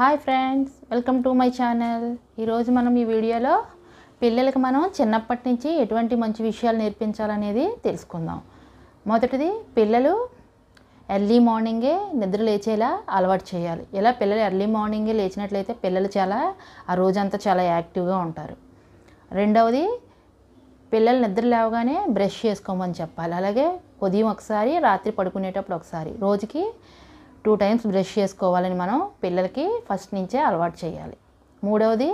hi friends welcome to my channel ఈరోజు మనం ఈ వీడియోలో పిల్లలకి మనం చిన్నప్పటి నుంచి ఎటువంటి మంచి విషయాలు నేర్పించాలనేది తెలుసుకుందాం మొదటిది పిల్లలు ఎర్లీ మార్నింగే నిద్ర లేచేలా అలవాటు చేయాలి ఇలా పిల్లలు ఎర్లీ మార్నింగే లేచినట్లయితే పిల్లలు చాలా ఆ రోజంతా చాలా యాక్టివ్గా ఉంటారు రెండవది పిల్లలు నిద్ర లేవగానే బ్రష్ చేసుకోమని చెప్పాలి అలాగే ఉదయం ఒకసారి రాత్రి పడుకునేటప్పుడు ఒకసారి రోజుకి టూ టైమ్స్ బ్రష్ చేసుకోవాలని మనం పిల్లలకి ఫస్ట్ నుంచే అలవాటు చేయాలి మూడవది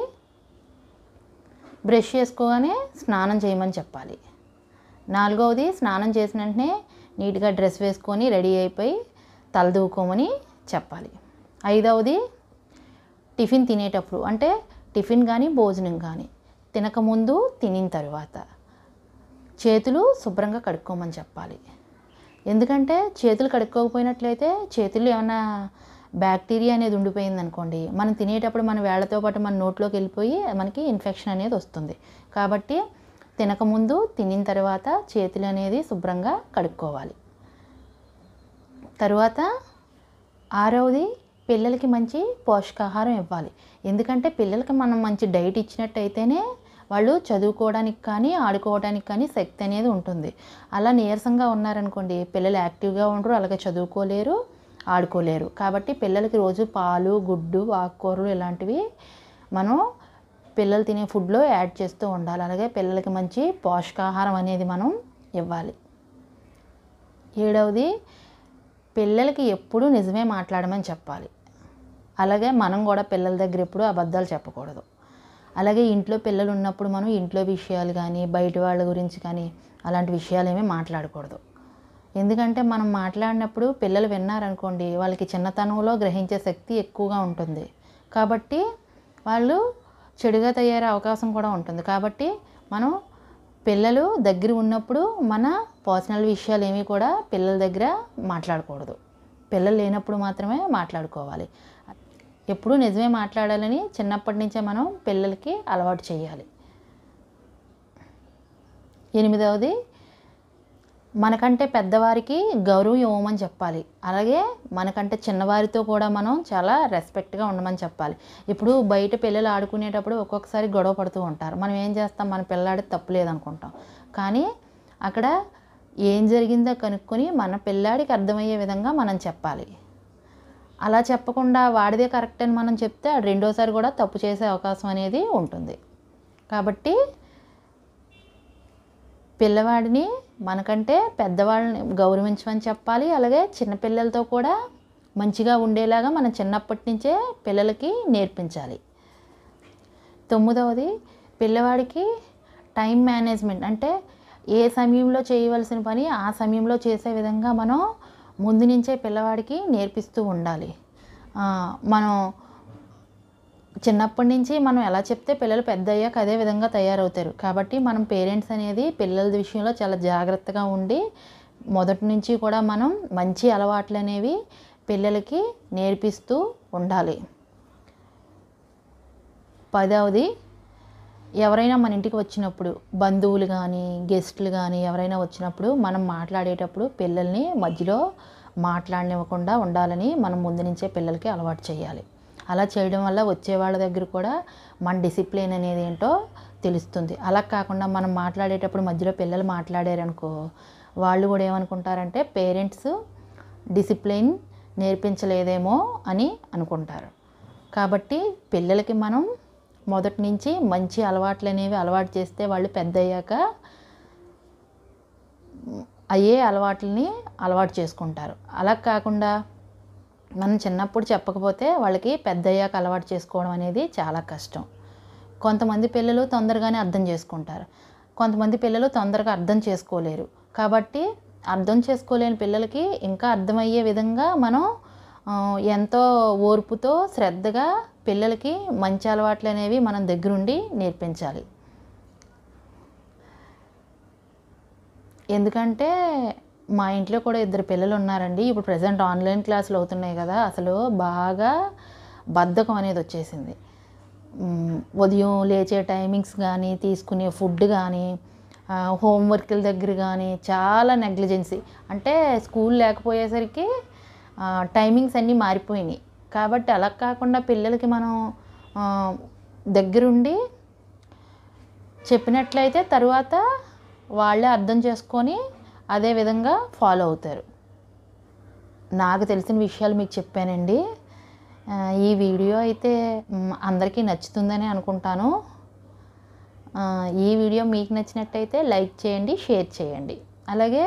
బ్రష్ చేసుకోగానే స్నానం చేయమని చెప్పాలి నాలుగవది స్నానం చేసిన వెంటనే నీట్గా డ్రెస్ వేసుకొని రెడీ అయిపోయి తలదూకోమని చెప్పాలి ఐదవది టిఫిన్ తినేటప్పుడు అంటే టిఫిన్ కానీ భోజనం కానీ తినకముందు తినిన తర్వాత చేతులు శుభ్రంగా కడుక్కోమని చెప్పాలి ఎందుకంటే చేతులు కడుక్కోకపోయినట్లయితే చేతుల్లో ఏమైనా బ్యాక్టీరియా అనేది ఉండిపోయింది అనుకోండి మనం తినేటప్పుడు మన వేళ్లతో పాటు మన నోట్లోకి వెళ్ళిపోయి మనకి ఇన్ఫెక్షన్ అనేది వస్తుంది కాబట్టి తినకముందు తినిన తర్వాత చేతులు అనేది శుభ్రంగా కడుక్కోవాలి తరువాత ఆరవది పిల్లలకి మంచి పోషకాహారం ఇవ్వాలి ఎందుకంటే పిల్లలకి మనం మంచి డైట్ ఇచ్చినట్టయితేనే వాళ్ళు చదువుకోవడానికి కానీ ఆడుకోవడానికి కానీ శక్తి అనేది ఉంటుంది అలా నీరసంగా ఉన్నారనుకోండి పిల్లలు యాక్టివ్గా ఉండరు అలాగే చదువుకోలేరు ఆడుకోలేరు కాబట్టి పిల్లలకి రోజు పాలు గుడ్డు ఆకుకూరలు ఇలాంటివి మనం పిల్లలు తినే ఫుడ్లో యాడ్ చేస్తూ ఉండాలి అలాగే పిల్లలకి మంచి పోషకాహారం అనేది మనం ఇవ్వాలి ఏడవది పిల్లలకి ఎప్పుడూ నిజమే మాట్లాడమని చెప్పాలి అలాగే మనం కూడా పిల్లల దగ్గర ఎప్పుడూ అబద్ధాలు చెప్పకూడదు అలాగే ఇంట్లో పిల్లలు ఉన్నప్పుడు మనం ఇంట్లో విషయాలు కానీ బయట వాళ్ళ గురించి కానీ అలాంటి విషయాలు ఏమీ మాట్లాడకూడదు ఎందుకంటే మనం మాట్లాడినప్పుడు పిల్లలు విన్నారనుకోండి వాళ్ళకి చిన్నతనంలో గ్రహించే శక్తి ఎక్కువగా ఉంటుంది కాబట్టి వాళ్ళు చెడుగా తయారే అవకాశం కూడా ఉంటుంది కాబట్టి మనం పిల్లలు దగ్గర ఉన్నప్పుడు మన పర్సనల్ విషయాలు ఏమీ కూడా పిల్లల దగ్గర మాట్లాడకూడదు పిల్లలు లేనప్పుడు మాత్రమే మాట్లాడుకోవాలి ఎప్పుడూ నిజమే మాట్లాడాలని చిన్నప్పటి నుంచే మనం పిల్లలకి అలవాటు చేయాలి ఎనిమిదవది మనకంటే పెద్దవారికి గౌరవం ఇవ్వమని చెప్పాలి అలాగే మనకంటే చిన్నవారితో కూడా మనం చాలా రెస్పెక్ట్గా ఉండమని చెప్పాలి ఇప్పుడు బయట పిల్లలు ఆడుకునేటప్పుడు ఒక్కొక్కసారి గొడవ పడుతూ ఉంటారు మనం ఏం చేస్తాం మన పిల్లాడి తప్పు లేదనుకుంటాం కానీ అక్కడ ఏం జరిగిందో కనుక్కొని మన పిల్లాడికి అర్థమయ్యే విధంగా మనం చెప్పాలి అలా చెప్పకుండా వాడిదే కరెక్ట్ అని మనం చెప్తే అది రెండోసారి కూడా తప్పు చేసే అవకాశం అనేది ఉంటుంది కాబట్టి పిల్లవాడిని మనకంటే పెద్దవాళ్ళని గౌరవించమని చెప్పాలి అలాగే చిన్నపిల్లలతో కూడా మంచిగా ఉండేలాగా మనం చిన్నప్పటి నుంచే పిల్లలకి నేర్పించాలి తొమ్మిదవది పిల్లవాడికి టైం మేనేజ్మెంట్ అంటే ఏ సమయంలో చేయవలసిన పని ఆ సమయంలో చేసే విధంగా మనం ముందు నుంచే పిల్లవాడికి నేర్పిస్తూ ఉండాలి మనం చిన్నప్పటి నుంచి మనం ఎలా చెప్తే పిల్లలు పెద్ద అయ్యాక అదే విధంగా తయారవుతారు కాబట్టి మనం పేరెంట్స్ అనేది పిల్లల విషయంలో చాలా జాగ్రత్తగా ఉండి మొదటి నుంచి కూడా మనం మంచి అలవాట్లు అనేవి పిల్లలకి నేర్పిస్తూ ఉండాలి పదవది ఎవరైనా మన ఇంటికి వచ్చినప్పుడు బంధువులు కానీ గెస్టులు కానీ ఎవరైనా వచ్చినప్పుడు మనం మాట్లాడేటప్పుడు పిల్లల్ని మధ్యలో మాట్లాడనివ్వకుండా ఉండాలని మనం ముందు నుంచే పిల్లలకి అలవాటు చేయాలి అలా చేయడం వల్ల వచ్చే వాళ్ళ దగ్గర కూడా మన డిసిప్లిన్ అనేది ఏంటో తెలుస్తుంది అలా కాకుండా మనం మాట్లాడేటప్పుడు మధ్యలో పిల్లలు మాట్లాడారనుకో వాళ్ళు కూడా ఏమనుకుంటారంటే పేరెంట్స్ డిసిప్లిన్ నేర్పించలేదేమో అని అనుకుంటారు కాబట్టి పిల్లలకి మనం మొదటి నుంచి మంచి అలవాట్లు అనేవి అలవాటు చేస్తే వాళ్ళు పెద్ద అయ్యాక అయ్యే అలవాట్లని అలవాటు చేసుకుంటారు అలా కాకుండా మనం చిన్నప్పుడు చెప్పకపోతే వాళ్ళకి పెద్ద అయ్యాక అలవాటు చేసుకోవడం అనేది చాలా కష్టం కొంతమంది పిల్లలు తొందరగానే అర్థం చేసుకుంటారు కొంతమంది పిల్లలు తొందరగా అర్థం చేసుకోలేరు కాబట్టి అర్థం చేసుకోలేని పిల్లలకి ఇంకా అర్థమయ్యే విధంగా మనం ఎంతో ఓర్పుతో శ్రద్ధగా పిల్లలకి మంచి అలవాట్లు అనేవి మనం దగ్గరుండి నేర్పించాలి ఎందుకంటే మా ఇంట్లో కూడా ఇద్దరు పిల్లలు ఉన్నారండి ఇప్పుడు ప్రజెంట్ ఆన్లైన్ క్లాసులు అవుతున్నాయి కదా అసలు బాగా బద్ధకం అనేది వచ్చేసింది ఉదయం లేచే టైమింగ్స్ కానీ తీసుకునే ఫుడ్ కానీ హోంవర్క్ల దగ్గర కానీ చాలా నెగ్లిజెన్సీ అంటే స్కూల్ లేకపోయేసరికి టైమింగ్స్ అన్నీ మారిపోయినాయి కాబట్టి అలా కాకుండా పిల్లలకి మనం దగ్గరుండి చెప్పినట్లయితే తర్వాత వాళ్ళే అర్థం చేసుకొని అదే విధంగా ఫాలో అవుతారు నాకు తెలిసిన విషయాలు మీకు చెప్పానండి ఈ వీడియో అయితే అందరికీ నచ్చుతుందని అనుకుంటాను ఈ వీడియో మీకు నచ్చినట్టయితే లైక్ చేయండి షేర్ చేయండి అలాగే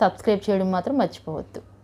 సబ్స్క్రైబ్ చేయడం మాత్రం మర్చిపోవద్దు